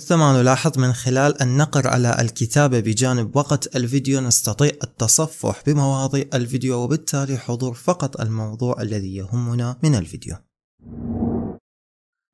مثل ما نلاحظ من خلال النقر على الكتابة بجانب وقت الفيديو نستطيع التصفح بمواضيع الفيديو وبالتالي حضور فقط الموضوع الذي يهمنا من الفيديو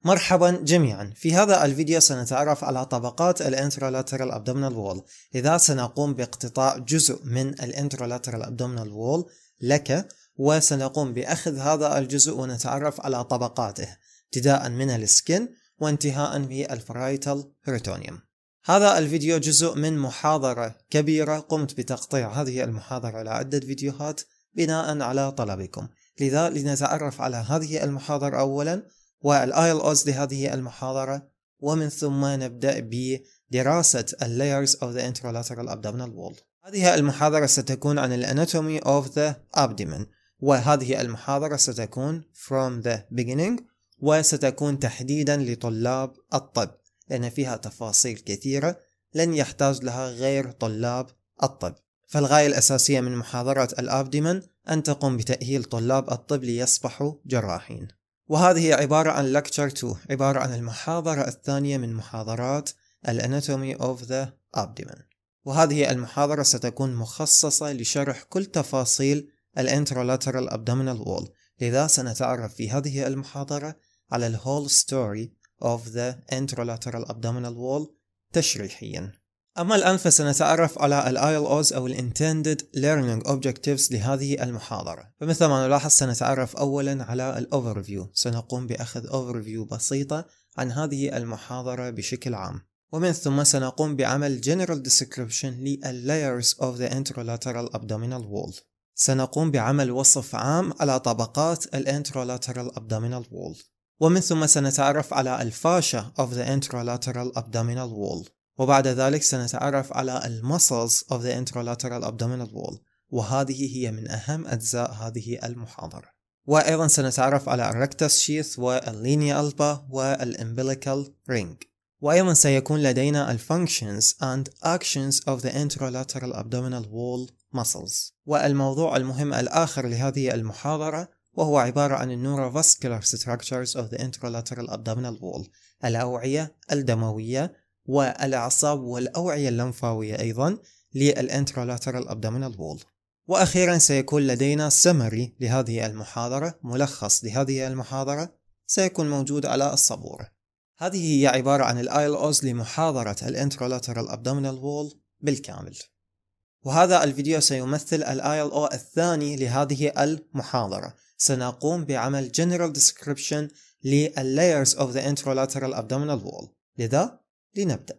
مرحبا جميعا في هذا الفيديو سنتعرف على طبقات الانترولاترال ابدومينال وول لذا سنقوم باقتطاع جزء من الانترولاترال ابدومينال وول لك وسنقوم باخذ هذا الجزء ونتعرف على طبقاته ابتداء من السكن وانتهاء الفرايتال هيرتونيوم هذا الفيديو جزء من محاضرة كبيرة قمت بتقطيع هذه المحاضرة على عدة فيديوهات بناء على طلبكم لذا لنتعرف على هذه المحاضرة أولا أوز لهذه المحاضرة ومن ثم نبدأ بدراسة layers of the interlateral abdominal wall هذه المحاضرة ستكون عن الاناتومي of the abdomen وهذه المحاضرة ستكون from the beginning وستكون تحديدا لطلاب الطب لأن فيها تفاصيل كثيرة لن يحتاج لها غير طلاب الطب فالغاية الأساسية من محاضرة الأبدمن أن تقوم بتأهيل طلاب الطب ليصبحوا جراحين وهذه عبارة عن لكتشر 2 عبارة عن المحاضرة الثانية من محاضرات الاناتومي of the abdomen وهذه المحاضرة ستكون مخصصة لشرح كل تفاصيل الانترالاترال abdominal وول لذا سنتعرف في هذه المحاضرة على الـ whole story of the anterolateral abdominal wall تشريحيا أما الآن فسنتعرف على الـ ILOs أو الـ Intended Learning Objectives لهذه المحاضرة فمثل ما نلاحظ سنتعرف أولا على الـ Overview سنقوم بأخذ Overview بسيطة عن هذه المحاضرة بشكل عام ومن ثم سنقوم بعمل General Description للـ Layers of the Anterolateral Abdominal Wall سنقوم بعمل وصف عام على طبقات الانترولاترال ابدومينال وول ومن ثم سنتعرف على الفاشه of the intralateral Abdominal Wall وبعد ذلك سنتعرف على المسلز of the intralateral Abdominal Wall وهذه هي من أهم أجزاء هذه المحاضرة وأيضا سنتعرف على الركتس شيث واللينيا ألبا والإمبليكال رينج وأيضا سيكون لدينا ال and actions of the intralateral abdominal wall muscles والموضوع المهم الآخر لهذه المحاضرة وهو عبارة عن Neurovascular Structures of the intralateral abdominal wall الأوعية الدموية والأعصاب والأوعية اللمفاوية أيضا للانترالاترال abdominal wall وأخيرا سيكون لدينا سمري لهذه المحاضرة ملخص لهذه المحاضرة سيكون موجود على الصبورة هذه هي عبارة عن الايل اوز لمحاضرة الانترالاترال abdominal wall بالكامل وهذا الفيديو سيمثل الايل او الثاني لهذه المحاضرة سنقوم بعمل general description لل layers of the interlateral abdominal wall لذا لنبدأ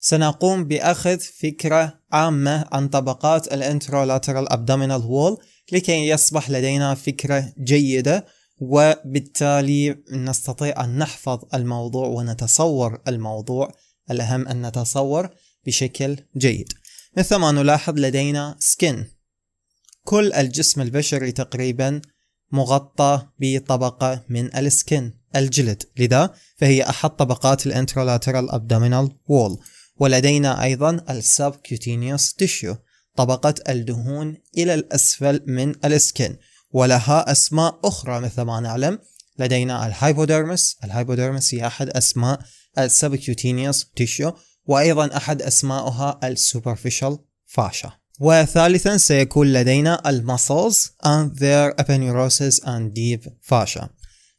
سنقوم بأخذ فكرة عامة عن طبقات الانترولاترال abdominal wall لكي يصبح لدينا فكرة جيدة وبالتالي نستطيع أن نحفظ الموضوع ونتصور الموضوع الأهم أن نتصور بشكل جيد مثل ما نلاحظ لدينا سكن كل الجسم البشري تقريبا مغطى بطبقة من السكن الجلد لذا فهي أحد طبقات الانترولاترال ابدومينال وول ولدينا أيضا السبكوتينيوس تيشيو طبقة الدهون إلى الأسفل من السكن ولها أسماء أخرى مثل ما نعلم لدينا الهايبوديرمس الهايبوديرمس هي أحد أسماء السبكيوتينيوس تيشيو وأيضا أحد أسماءها السوبرفيشال فاشا وثالثا سيكون لدينا المسلز and their aponeurosis and deep fascia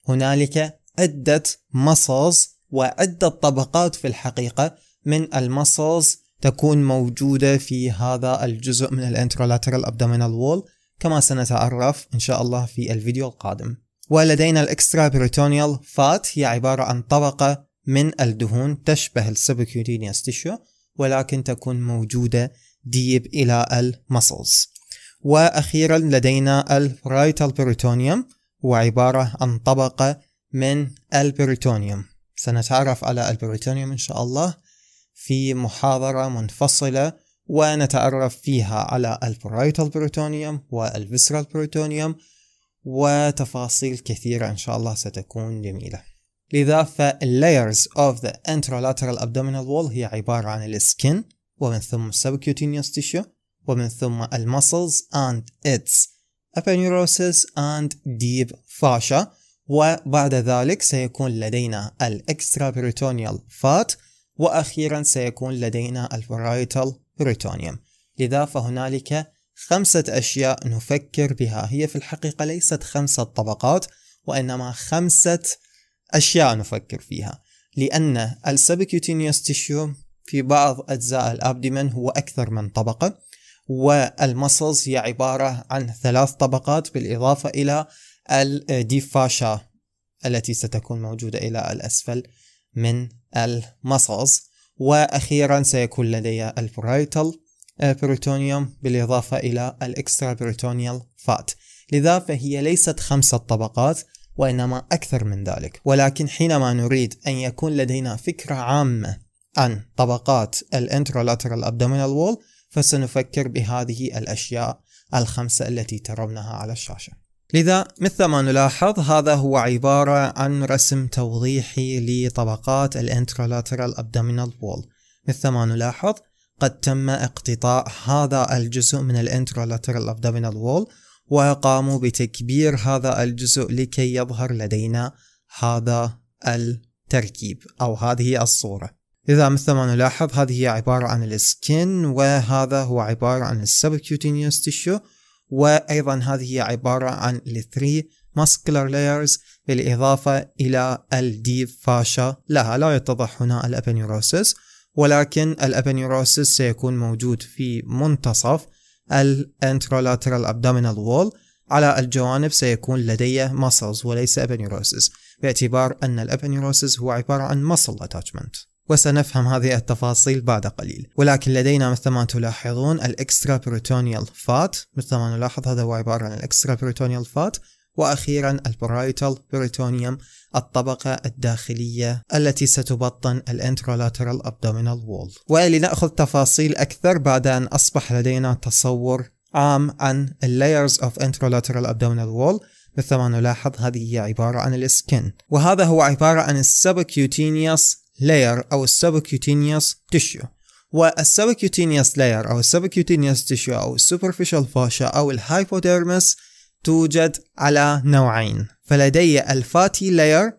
هنالك عدة مسلز وعدة طبقات في الحقيقة من المسلز تكون موجودة في هذا الجزء من الانترولاترال ابدومينال وول كما سنتعرف إن شاء الله في الفيديو القادم ولدينا الاكسترا بريتونيال فات هي عبارة عن طبقة من الدهون تشبه السبكيوتينيوس تيشو ولكن تكون موجودة ديب إلى المسلز وأخيرا لدينا الرايتال بريتونيوم هو عبارة عن طبقة من البريتونيوم سنتعرف على البريتونيوم إن شاء الله في محاضرة منفصلة ونتعرف فيها على البرايتال بروتونيوم والفيسرال بروتونيوم وتفاصيل كثيرة إن شاء الله ستكون جميلة لذا فاللايرز of the intralateral abdominal wall هي عبارة عن السكن ومن ثم subcutaneous tissue ومن ثم المسلز and its aponeurosis and deep fascia وبعد ذلك سيكون لدينا الاكسترا بريتونيال fat واخيرا سيكون لدينا الفرايتال بريتونيوم لذا فهنالك خمسة أشياء نفكر بها هي في الحقيقة ليست خمسة طبقات وإنما خمسة أشياء نفكر فيها لأن السبكيوتينيوس تيشيو في بعض أجزاء الأبدمن هو أكثر من طبقة والمسلز هي عبارة عن ثلاث طبقات بالإضافة إلى الديفاشا التي ستكون موجودة إلى الأسفل من المسلز واخيرا سيكون لدي البرايتال بروتونيوم بالاضافة الى الاكسترا بروتونيال فات لذا فهي ليست خمسة طبقات وإنما أكثر من ذلك ولكن حينما نريد أن يكون لدينا فكرة عامة عن طبقات الانترولاترال ابدومينال وول فسنفكر بهذه الأشياء الخمسة التي ترونها على الشاشة لذا مثل ما نلاحظ هذا هو عبارة عن رسم توضيحي لطبقات الانترولاترال ابدومينال وول مثل ما نلاحظ قد تم اقتطاع هذا الجزء من الانترولاترال ابدومينال وول وقاموا بتكبير هذا الجزء لكي يظهر لدينا هذا التركيب أو هذه الصورة إذا مثل ما نلاحظ هذه هي عبارة عن السكن وهذا هو عبارة عن السبكيوتينيوس تيشو وأيضا هذه هي عبارة عن 3 muscular layers بالإضافة إلى الديب فاشا لها لا يتضح هنا الأبنيوروسيس ولكن الأبنيوروسيس سيكون موجود في منتصف الانترولاترال abdominal وول على الجوانب سيكون لدي muscles وليس أبنيوروسيس باعتبار أن الأبنيوروسيس هو عبارة عن muscle attachment وسنفهم هذه التفاصيل بعد قليل ولكن لدينا مثل ما تلاحظون الاكسترا بروتونيال فات مثل ما نلاحظ هذا هو عبارة عن الاكسترا بروتونيال فات واخيرا البرايتال بروتونيوم الطبقة الداخلية التي ستبطن الانترولاترال ابدومينال وول ولنأخذ تفاصيل اكثر بعد ان اصبح لدينا تصور عام عن اللايرز اوف انترولاترال ابدومينال وول مثل ما نلاحظ هذه هي عبارة عن السكن وهذا هو عبارة عن السبكيوتينيوس لاير أو السبكيوتينيوس تشيو والسبكيوتينيوس لاير أو السبكيوتينيوس تشيو أو السوبرفيشال فاشا أو الهايبوديرمس توجد على نوعين فلدي الفاتي لاير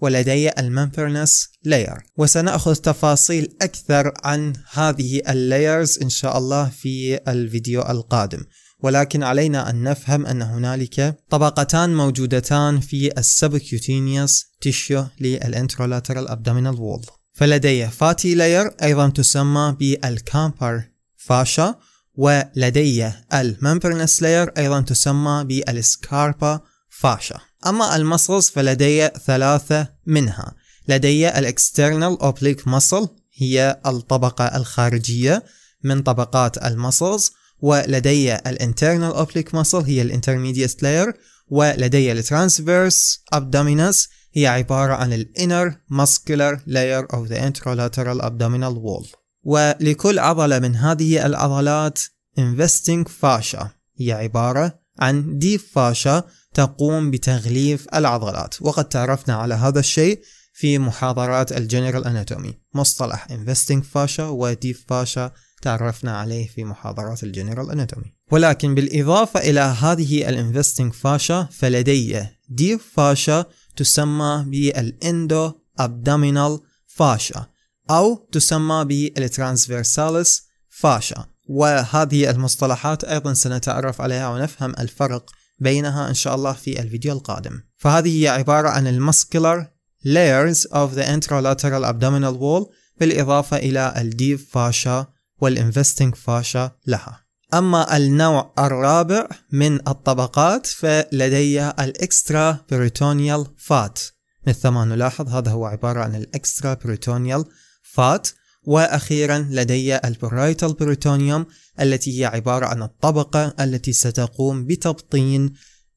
ولدي المنفرنس لاير وسنأخذ تفاصيل أكثر عن هذه اللايرز إن شاء الله في الفيديو القادم ولكن علينا أن نفهم أن هنالك طبقتان موجودتان في السبكيوتينيوس تيشيو للانترولاترال ابدومينال وول فلدي فاتي لاير أيضا تسمى بالكامبر فاشا ولدي الممبرنس لاير أيضا تسمى بالسكاربا فاشا أما المسلز فلدي ثلاثة منها لدي الاكسترنال اوبليك مسل هي الطبقة الخارجية من طبقات المسلز ولدي الانترنال اوبليك ماسل هي الانترميديت لاير ولدي الترانسفيرس ابدومينس هي عبارة عن الانر ماسكولار لاير اوف ذا انترولاترال ابدومينال وول ولكل عضلة من هذه العضلات investing فاشا هي عبارة عن ديب فاشا تقوم بتغليف العضلات وقد تعرفنا على هذا الشيء في محاضرات الجنرال اناتومي مصطلح investing فاشا وديب فاشا تعرفنا عليه في محاضرات الجنرال اناتومي ولكن بالإضافة إلى هذه الانفستنج فاشا فلدي دي فاشا تسمى بالاندو ابدومينال فاشا أو تسمى بالترانسفيرساليس فاشا وهذه المصطلحات أيضا سنتعرف عليها ونفهم الفرق بينها إن شاء الله في الفيديو القادم فهذه هي عبارة عن المسكلر layers of the intralateral abdominal wall بالإضافة إلى الديف فاشا والانفستنج فاشا لها أما النوع الرابع من الطبقات فلدي الإكسترا بريتونيال فات مثل ما نلاحظ هذا هو عبارة عن الإكسترا بريتونيال فات وأخيرا لدي البرايتال بريتونيوم التي هي عبارة عن الطبقة التي ستقوم بتبطين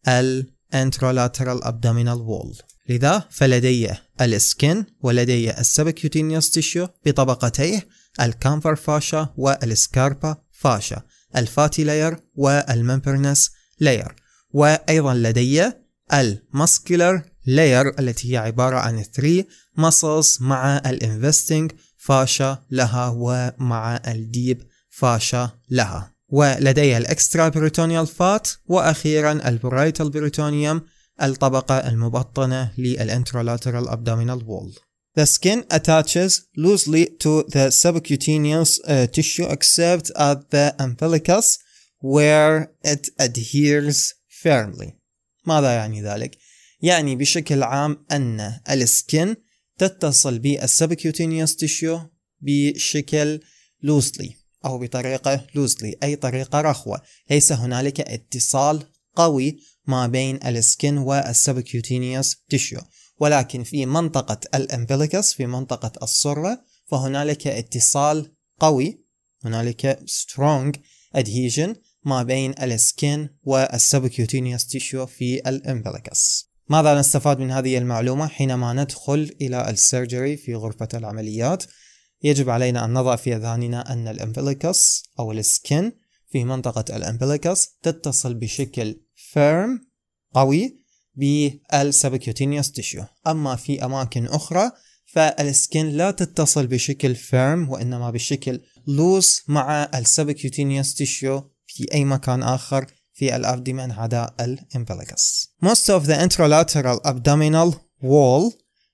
الانترولاترال ابدومينال وول لذا فلدي السكن ولدي السبكيوتينيوس تيشيو بطبقتيه الكامفر فاشا والسكاربا فاشا الفاتي لاير والممبرنس لاير وأيضا لدي المسكيلر لاير التي هي عبارة عن 3 muscles مع الانفستنج فاشا لها ومع الديب فاشا لها ولدي الاكسترا بريتونيال فات واخيرا البرايتال بريتونيوم الطبقة المبطنة للانترولاترال ابدومينال وول The skin attaches loosely to the subcutaneous uh, tissue except at the umbilicus where it adheres firmly. ماذا يعني ذلك؟ يعني بشكل عام أن السكن تتصل بالسبكيوتينيوس تيشيو بشكل loosely أو بطريقة loosely أي طريقة رخوة ليس هنالك اتصال قوي ما بين السكن والسبكيوتينيوس تيشيو ولكن في منطقة الأمبليكس في منطقة السرة فهنالك اتصال قوي هنالك strong adhesion ما بين السكين والسبكيوتينيوس تيشو في الأمبليكس ماذا نستفاد من هذه المعلومة حينما ندخل إلى السيرجري في غرفة العمليات يجب علينا أن نضع في أذهاننا أن الأمبليكس أو السكين في منطقة الأمبليكس تتصل بشكل firm قوي بالسبكيوتينيوس تشيو أما في أماكن أخرى فالسكن لا تتصل بشكل فيرم وإنما بشكل لوس مع السبكيوتينيوس تشيو في أي مكان آخر في الأبدمن عدا الإمبليكس. Most of the intralateral abdominal wall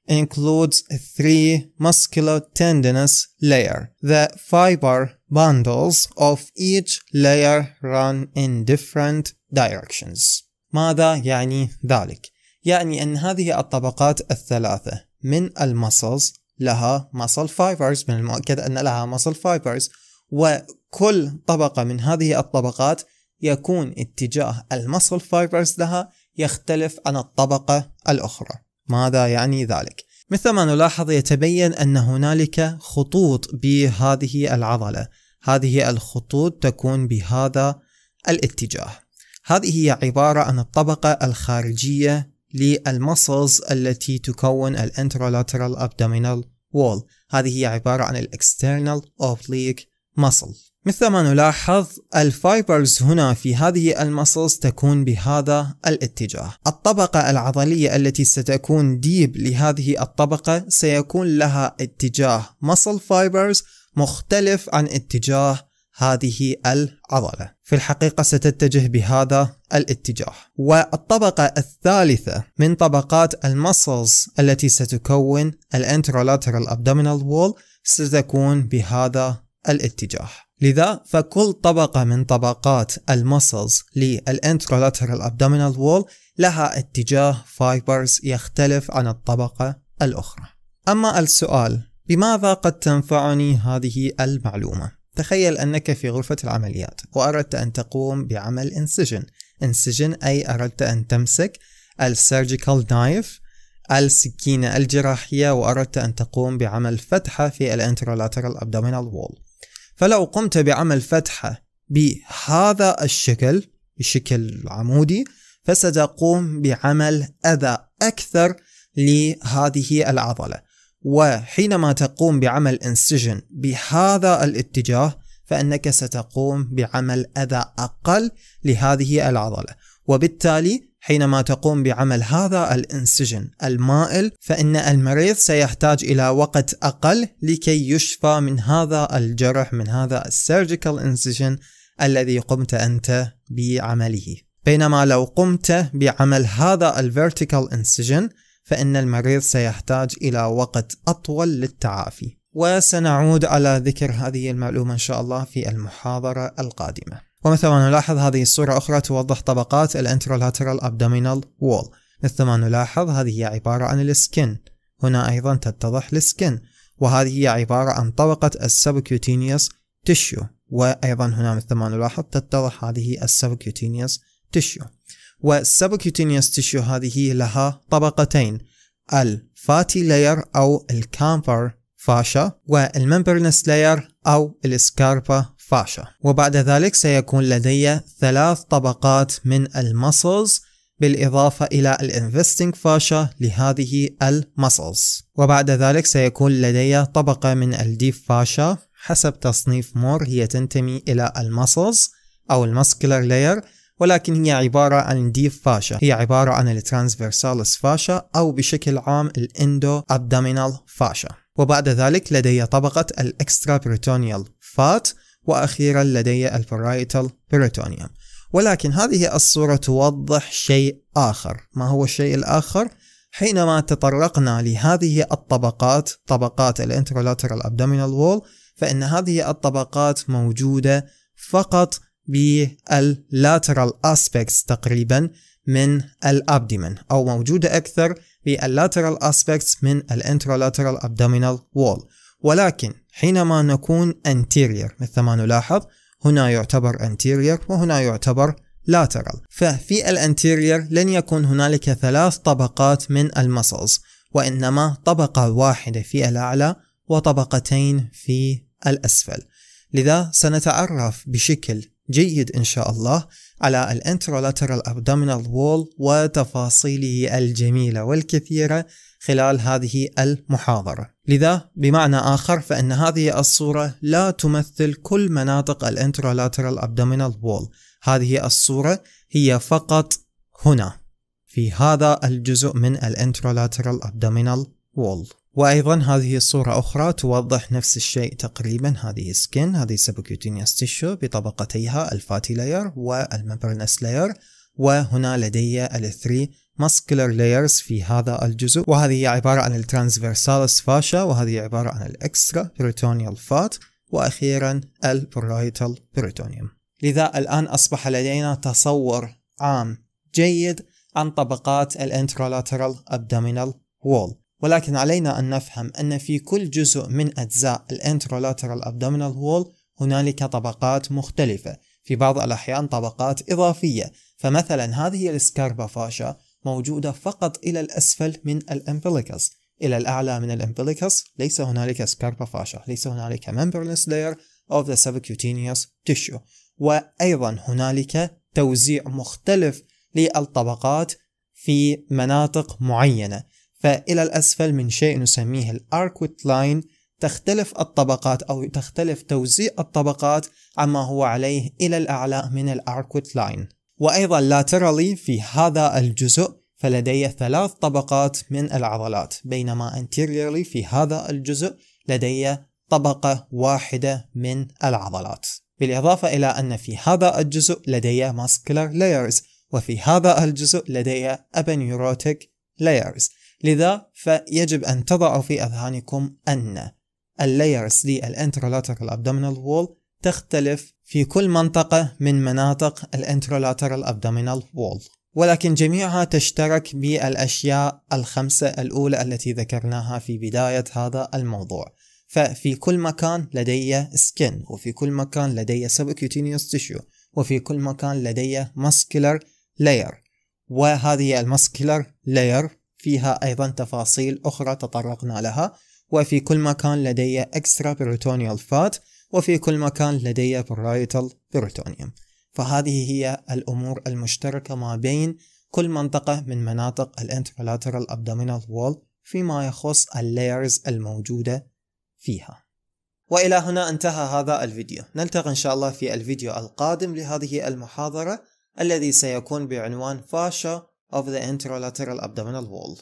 includes three musculotendinous layer. The fiber bundles of each layer run in different directions. ماذا يعني ذلك؟ يعني أن هذه الطبقات الثلاثة من المسلز لها مسل فايبرز من المؤكد أن لها مسل فايبرز وكل طبقة من هذه الطبقات يكون اتجاه المسل فايبرز لها يختلف عن الطبقة الأخرى ماذا يعني ذلك؟ مثل ما نلاحظ يتبين أن هنالك خطوط بهذه العضلة هذه الخطوط تكون بهذا الاتجاه هذه هي عبارة عن الطبقة الخارجية للمسلز التي تكون Interlateral abdominal wall هذه هي عبارة عن الاكسترنال oblique muscle مثل ما نلاحظ الفايبرز هنا في هذه المسلز تكون بهذا الاتجاه الطبقة العضلية التي ستكون ديب لهذه الطبقة سيكون لها اتجاه مسل فايبرز مختلف عن اتجاه هذه العضلة في الحقيقة ستتجه بهذا الاتجاه والطبقة الثالثة من طبقات المسلز التي ستكون الانترولاترال ابدومينال وول ستكون بهذا الاتجاه لذا فكل طبقة من طبقات المسلز للانترولاترال ابدومينال وول لها اتجاه فايبرز يختلف عن الطبقة الأخرى أما السؤال بماذا قد تنفعني هذه المعلومة؟ تخيل أنك في غرفة العمليات وأردت أن تقوم بعمل incision incision أي أردت أن تمسك السيرجيكال نايف السكينة الجراحية وأردت أن تقوم بعمل فتحة في الانترولاترال abdominal وول فلو قمت بعمل فتحة بهذا الشكل بشكل عمودي فستقوم بعمل أذى أكثر لهذه العضلة وحينما تقوم بعمل انسجن بهذا الاتجاه فانك ستقوم بعمل اذى اقل لهذه العضله وبالتالي حينما تقوم بعمل هذا الانسجن المائل فان المريض سيحتاج الى وقت اقل لكي يشفى من هذا الجرح من هذا السيرجيكال انسجن الذي قمت انت بعمله بينما لو قمت بعمل هذا الفيرتيكال انسجن فإن المريض سيحتاج إلى وقت أطول للتعافي وسنعود على ذكر هذه المعلومة إن شاء الله في المحاضرة القادمة ومثل ما نلاحظ هذه الصورة أخرى توضح طبقات الانترولاترال أبدومينال وول مثل ما نلاحظ هذه هي عبارة عن السكن هنا أيضا تتضح السكن وهذه هي عبارة عن طبقة السبكوتينيوس تشيو وأيضا هنا مثل ما نلاحظ تتضح هذه السبكوتينيوس تشيو والسبكوتينيوس تيشيو هذه لها طبقتين الفاتي لاير أو الكامفر فاشا والممبرنس لاير أو السكاربا فاشا وبعد ذلك سيكون لدي ثلاث طبقات من المسلز بالإضافة إلى الانفستنج فاشا لهذه المسلز وبعد ذلك سيكون لدي طبقة من الديب فاشا حسب تصنيف مور هي تنتمي إلى المسلز أو المسكلر لاير ولكن هي عبارة عن ديف فاشا هي عبارة عن الترانسفيرسالس فاشا أو بشكل عام الاندو أبدامينال فاشا وبعد ذلك لدي طبقة الإكسترا بريتونيال فات وأخيرا لدي البرايتال بريتونيوم ولكن هذه الصورة توضح شيء آخر ما هو الشيء الآخر؟ حينما تطرقنا لهذه الطبقات طبقات الانترولاترال ابدومينال وول فإن هذه الطبقات موجودة فقط باللاترال اسبيكتس تقريبا من الابدمن او موجودة اكثر باللاترال اسبيكتس من الانترالاترال ابدومينال وول ولكن حينما نكون anterior مثل ما نلاحظ هنا يعتبر anterior وهنا يعتبر lateral ففي الانتيرير لن يكون هنالك ثلاث طبقات من المسلز وإنما طبقة واحدة في الأعلى وطبقتين في الأسفل لذا سنتعرف بشكل جيد إن شاء الله على الانترولاترال abdominal wall وتفاصيله الجميلة والكثيرة خلال هذه المحاضرة لذا بمعنى آخر فإن هذه الصورة لا تمثل كل مناطق الانترولاترال abdominal wall هذه الصورة هي فقط هنا في هذا الجزء من الانترولاترال abdominal wall وايضا هذه الصورة اخرى توضح نفس الشيء تقريبا هذه سكين هذه سبكيوتينيوس تيشو بطبقتيها الفاتي لاير والممبرينس لاير وهنا لدي الثري muscular layers في هذا الجزء وهذه عبارة عن الترانسفيرسالس فاشا وهذه عبارة عن الاكسترا peritoneal فات واخيرا البرايتال peritoneum لذا الان اصبح لدينا تصور عام جيد عن طبقات الانترالاترال abdominal wall ولكن علينا أن نفهم أن في كل جزء من أجزاء الانترولاترال abdominal wall هنالك طبقات مختلفة في بعض الأحيان طبقات إضافية فمثلا هذه السكاربا فاشا موجودة فقط إلى الأسفل من الأمبليكس إلى الأعلى من الأمبليكس ليس هنالك سكاربا فاشا ليس هنالك membranous layer of the subcutaneous tissue وأيضا هنالك توزيع مختلف للطبقات في مناطق معينة فإلى الأسفل من شيء نسميه الأركوت لاين تختلف الطبقات أو تختلف توزيع الطبقات عما هو عليه إلى الأعلى من الأركوت لاين وأيضا لاترالي في هذا الجزء فلدي ثلاث طبقات من العضلات بينما anteriorly في هذا الجزء لدي طبقة واحدة من العضلات بالإضافة إلى أن في هذا الجزء لدي muscular layers وفي هذا الجزء لدي abaneurotic layers لذا فيجب أن تضعوا في أذهانكم أن دي الانترولاترال abdominal wall تختلف في كل منطقة من مناطق الانترولاترال abdominal wall ولكن جميعها تشترك بالأشياء الخمسة الأولى التي ذكرناها في بداية هذا الموضوع ففي كل مكان لدي سكن وفي كل مكان لدي subcutaneous tissue وفي كل مكان لدي muscular layer وهذه المسكلر لاير فيها أيضا تفاصيل أخرى تطرقنا لها وفي كل مكان لدي اكسترا بروتونيال فات وفي كل مكان لدي برايتال بروتونيوم فهذه هي الأمور المشتركة ما بين كل منطقة من مناطق الانترالاترال abdominal وول فيما يخص اللايرز الموجودة فيها وإلى هنا انتهى هذا الفيديو نلتقي إن شاء الله في الفيديو القادم لهذه المحاضرة الذي سيكون بعنوان فاشا of the anterolateral abdominal wall.